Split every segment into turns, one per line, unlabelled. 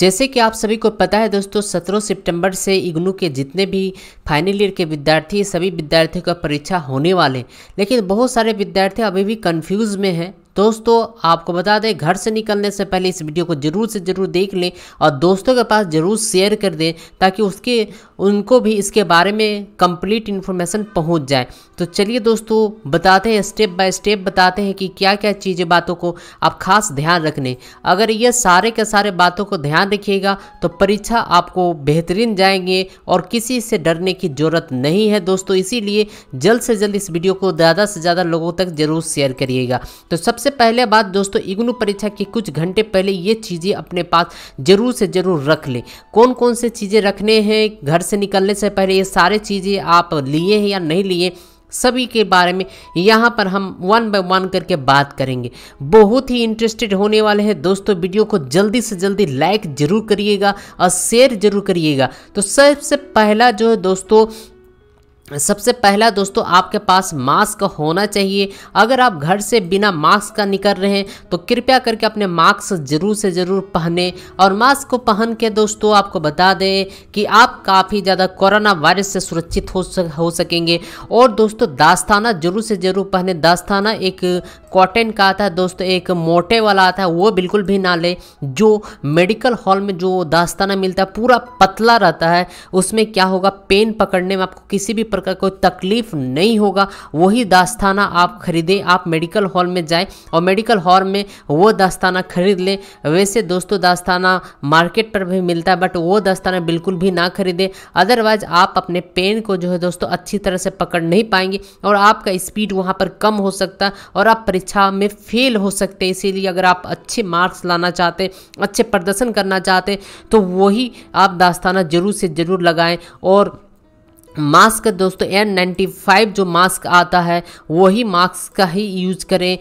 जैसे कि आप सभी को पता है दोस्तों 17 सितंबर से इग्नू के जितने भी फाइनल ईयर के विद्यार्थी सभी विद्यार्थियों का परीक्षा होने वाले लेकिन बहुत सारे विद्यार्थी अभी भी कन्फ्यूज़ में हैं दोस्तों आपको बता दें घर से निकलने से पहले इस वीडियो को जरूर से ज़रूर देख लें और दोस्तों के पास ज़रूर शेयर कर दें ताकि उसके उनको भी इसके बारे में कंप्लीट इन्फॉर्मेशन पहुंच जाए तो चलिए दोस्तों बताते हैं स्टेप बाय स्टेप बताते हैं कि क्या क्या चीज़ें बातों को आप खास ध्यान रखने अगर ये सारे के सारे बातों को ध्यान रखिएगा तो परीक्षा आपको बेहतरीन जाएंगे और किसी से डरने की ज़रूरत नहीं है दोस्तों इसीलिए जल्द से जल्द इस वीडियो को ज़्यादा से ज़्यादा लोगों तक ज़रूर शेयर करिएगा तो सबसे पहले बात दोस्तों इग्नू परीक्षा के कुछ घंटे पहले ये चीज़ें अपने पास ज़रूर से ज़रूर रख लें कौन कौन से चीज़ें रखने हैं घर से निकलने से पहले ये सारे चीज़ें आप लिए हैं या नहीं लिए सभी के बारे में यहाँ पर हम वन बाय वन करके बात करेंगे बहुत ही इंटरेस्टेड होने वाले हैं दोस्तों वीडियो को जल्दी से जल्दी लाइक जरूर करिएगा और शेयर जरूर करिएगा तो सबसे पहला जो है दोस्तों सबसे पहला दोस्तों आपके पास मास्क होना चाहिए अगर आप घर से बिना मास्क का निकल रहे हैं तो कृपया करके अपने मास्क ज़रूर से ज़रूर पहने और मास्क को पहन के दोस्तों आपको बता दें कि आप काफ़ी ज़्यादा कोरोना वायरस से सुरक्षित हो सक हो सकेंगे और दोस्तों दास्ताना ज़रूर से ज़रूर पहने दास्ताना एक कॉटन का आता है दोस्तों एक मोटे वाला आता है वो बिल्कुल भी ना ले जो मेडिकल हॉल में जो दास्ताना मिलता है पूरा पतला रहता है उसमें क्या होगा पेन पकड़ने में आपको किसी भी ऊपर का कोई तकलीफ नहीं होगा वही दास्ताना आप खरीदें आप मेडिकल हॉल में जाएं और मेडिकल हॉल में वो दास्ताना खरीद लें वैसे दोस्तों दास्ताना मार्केट पर भी मिलता है बट वो दास्ताना बिल्कुल भी ना खरीदें अदरवाइज आप अपने पेन को जो है दोस्तों अच्छी तरह से पकड़ नहीं पाएंगे और आपका स्पीड वहाँ पर कम हो सकता है और आप परीक्षा में फेल हो सकते हैं इसीलिए अगर आप अच्छे मार्क्स लाना चाहते अच्छे प्रदर्शन करना चाहते तो वही आप दास्ताना ज़रूर से ज़रूर लगाएं और मास्क दोस्तों एन नाइन्टी फाइव जो मास्क आता है वही मास्क का ही यूज करें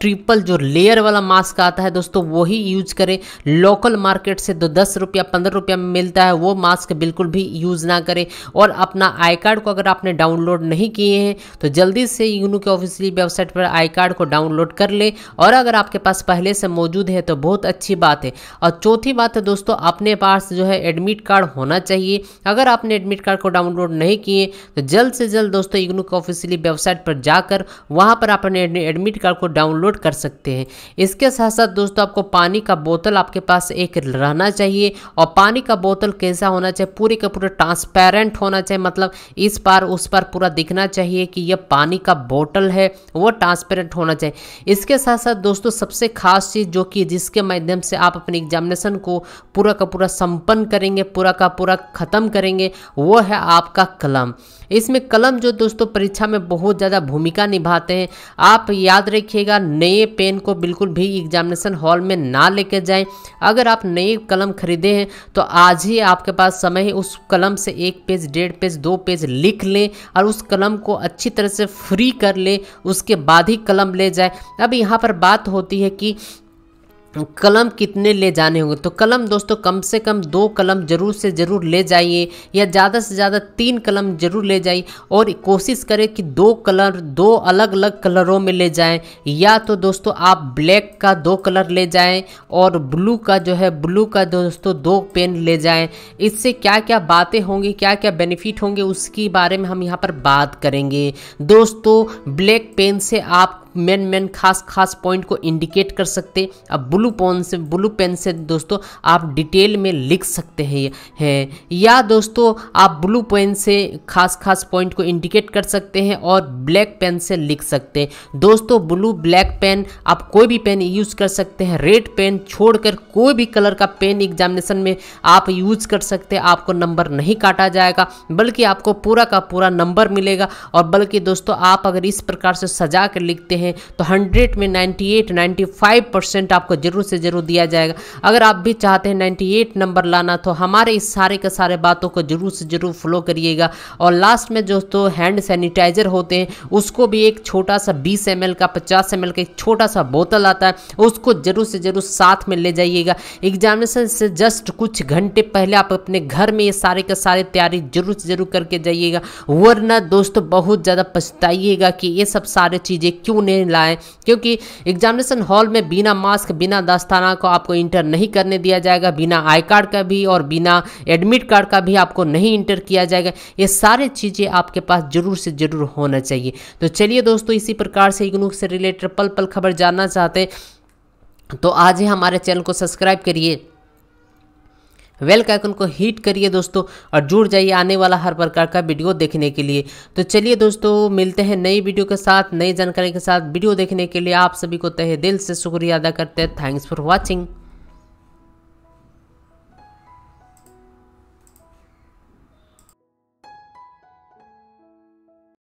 ट्रिपल जो लेयर वाला मास्क आता है दोस्तों वही यूज करें लोकल मार्केट से दो तो दस रुपया पंद्रह रुपया में मिलता है वो मास्क बिल्कुल भी यूज़ ना करें और अपना आई कार्ड को अगर आपने डाउनलोड नहीं किए हैं तो जल्दी से यूनू के ऑफिशियली वेबसाइट पर आई कार्ड को डाउनलोड कर लें और अगर आपके पास पहले से मौजूद है तो बहुत अच्छी बात है और चौथी बात है दोस्तों अपने पास जो है एडमिट कार्ड होना चाहिए अगर आपने एडमिट कार्ड को डाउनलोड नहीं किए तो जल्द से जल्द दोस्तों यूनू के ऑफिशियली वेबसाइट पर जाकर वहाँ पर अपने एडमिट कार्ड को डाउनलोड डाउनलोड कर सकते हैं इसके साथ साथ दोस्तों आपको पानी का बोतल आपके पास एक रहना चाहिए और पानी का बोतल कैसा होना चाहिए पूरे का पूरा ट्रांसपेरेंट होना चाहिए मतलब इस पार उस पार पूरा दिखना चाहिए कि यह पानी का बोतल है वो ट्रांसपेरेंट होना चाहिए इसके साथ साथ दोस्तों सबसे खास चीज़ जो कि जिसके माध्यम से आप अपने एग्जामिनेशन को पूरा का पूरा संपन्न करेंगे पूरा का पूरा ख़त्म करेंगे वो है आपका कलम इसमें कलम जो दोस्तों परीक्षा में बहुत ज़्यादा भूमिका निभाते हैं आप याद रखिएगा नए पेन को बिल्कुल भी एग्जामिनेशन हॉल में ना लेके जाएं अगर आप नए कलम खरीदे हैं तो आज ही आपके पास समय है उस कलम से एक पेज डेढ़ पेज दो पेज लिख लें और उस कलम को अच्छी तरह से फ्री कर लें उसके बाद ही कलम ले जाए अब यहाँ पर बात होती है कि कलम कितने ले जाने होंगे तो कलम दोस्तों कम से कम दो कलम ज़रूर से ज़रूर ले जाइए या ज़्यादा से ज़्यादा तीन कलम ज़रूर ले जाइए और कोशिश करें कि दो कलर दो अलग अलग कलरों में ले जाएं या तो दोस्तों आप ब्लैक का दो कलर ले जाएं और ब्लू का जो है ब्लू का दोस्तों दो पेन ले जाएं इससे क्या क्या बातें होंगी क्या क्या बेनिफिट होंगे उसके बारे में हम यहाँ पर बात करेंगे दोस्तों ब्लैक पेन से आप मेन मेन खास खास पॉइंट को इंडिकेट कर सकते अब ब्लू पेन से ब्लू पेन से दोस्तों आप डिटेल में लिख सकते हैं है, या दोस्तों आप ब्लू पेन से खास खास पॉइंट को इंडिकेट कर सकते हैं और ब्लैक पेन से लिख सकते हैं दोस्तों ब्लू ब्लैक पेन आप कोई भी पेन यूज़ कर सकते हैं रेड पेन छोड़कर कोई भी कलर का पेन एग्जामिनेशन में आप यूज़ कर सकते हैं आपको नंबर नहीं काटा जाएगा बल्कि आपको पूरा का पूरा नंबर मिलेगा और बल्कि दोस्तों आप अगर इस प्रकार से सजा कर लिखते हैं हैं तो हंड्रेड में ninety eight ninety five percent आपको ज़रूर से ज़रूर दिया जाएगा अगर आप भी चाहते हैं नाइन्टी एट नंबर लाना तो हमारे इस सारे के सारे बातों को ज़रूर से ज़रूर फॉलो करिएगा और लास्ट में दोस्तों हैंड सैनिटाइज़र होते हैं उसको भी एक छोटा सा बीस एम का पचास एम का एक छोटा सा बोतल आता है उसको ज़रूर से ज़रूर साथ में ले जाइएगा एग्जामिनेशन से जस्ट कुछ घंटे पहले आप अपने घर में ये सारे के सारे तैयारी जरूर से जरूर करके जाइएगा वरना दोस्तों बहुत ज़्यादा पछताइएगा कि ये सब सारे चीज़ें क्यों नहीं लाएं क्योंकि एग्जामिनेशन हॉल में बिना मास्क बिना दस्ताना को आपको इंटर नहीं करने दिया जाएगा बिना आई कार्ड का भी और बिना एडमिट कार्ड का भी आपको नहीं इंटर किया जाएगा ये सारे चीज़ें आपके पास ज़रूर से ज़रूर होना चाहिए तो चलिए दोस्तों इसी प्रकार से इग्नू से रिलेटेड पल पल खबर जानना चाहते तो आज ही हमारे चैनल को सब्सक्राइब करिए वेल का आइकन को हिट करिए दोस्तों और जुड़ जाइए आने वाला हर प्रकार का वीडियो देखने के लिए तो चलिए दोस्तों मिलते हैं नई वीडियो के साथ नई जानकारी के साथ वीडियो देखने के लिए आप सभी को तहे दिल से शुक्रिया अदा करते हैं थैंक्स फॉर वॉचिंग